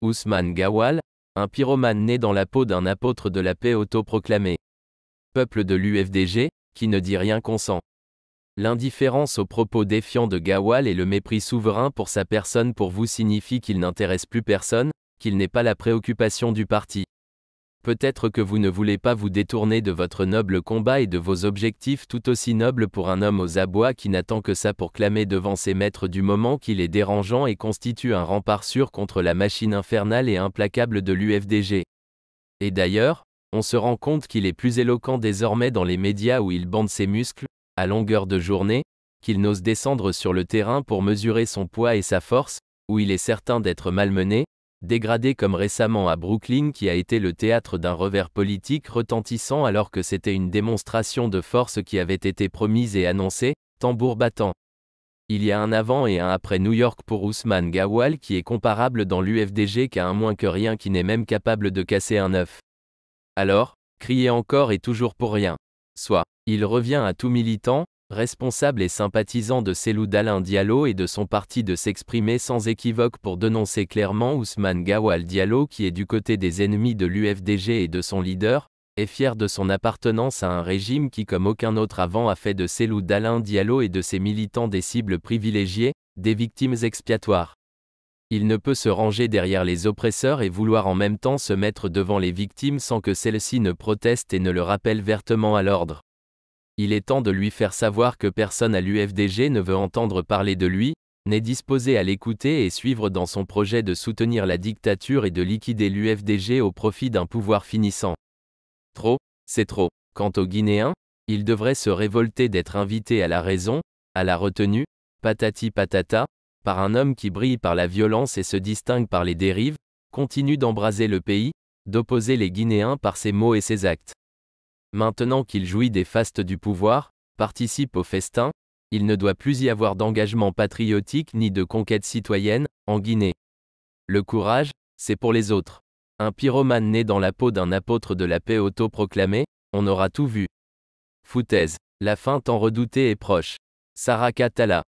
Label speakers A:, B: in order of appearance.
A: Ousmane Gawal, un pyromane né dans la peau d'un apôtre de la paix autoproclamé. Peuple de l'UFDG, qui ne dit rien consent. L'indifférence aux propos défiants de Gawal et le mépris souverain pour sa personne pour vous signifie qu'il n'intéresse plus personne, qu'il n'est pas la préoccupation du parti. Peut-être que vous ne voulez pas vous détourner de votre noble combat et de vos objectifs tout aussi nobles pour un homme aux abois qui n'attend que ça pour clamer devant ses maîtres du moment qu'il est dérangeant et constitue un rempart sûr contre la machine infernale et implacable de l'UFDG. Et d'ailleurs, on se rend compte qu'il est plus éloquent désormais dans les médias où il bande ses muscles, à longueur de journée, qu'il n'ose descendre sur le terrain pour mesurer son poids et sa force, où il est certain d'être malmené, dégradé comme récemment à Brooklyn qui a été le théâtre d'un revers politique retentissant alors que c'était une démonstration de force qui avait été promise et annoncée, tambour battant. Il y a un avant et un après New York pour Ousmane Gawal qui est comparable dans l'UFDG qu'à un moins que rien qui n'est même capable de casser un œuf. Alors, crier encore et toujours pour rien. Soit, il revient à tout militant, responsable et sympathisant de Célou d'Alain Diallo et de son parti de s'exprimer sans équivoque pour dénoncer clairement Ousmane Gawal Diallo qui est du côté des ennemis de l'UFDG et de son leader, est fier de son appartenance à un régime qui comme aucun autre avant a fait de Célou d'Alain Diallo et de ses militants des cibles privilégiées, des victimes expiatoires. Il ne peut se ranger derrière les oppresseurs et vouloir en même temps se mettre devant les victimes sans que celles-ci ne protestent et ne le rappellent vertement à l'ordre. Il est temps de lui faire savoir que personne à l'UFDG ne veut entendre parler de lui, n'est disposé à l'écouter et suivre dans son projet de soutenir la dictature et de liquider l'UFDG au profit d'un pouvoir finissant. Trop, c'est trop. Quant aux Guinéens, ils devraient se révolter d'être invités à la raison, à la retenue, patati patata, par un homme qui brille par la violence et se distingue par les dérives, continue d'embraser le pays, d'opposer les Guinéens par ses mots et ses actes. Maintenant qu'il jouit des fastes du pouvoir, participe au festin, il ne doit plus y avoir d'engagement patriotique ni de conquête citoyenne, en Guinée. Le courage, c'est pour les autres. Un pyromane né dans la peau d'un apôtre de la paix autoproclamé, on aura tout vu. Foutaise, la fin tant redoutée est proche. Sarah Katala.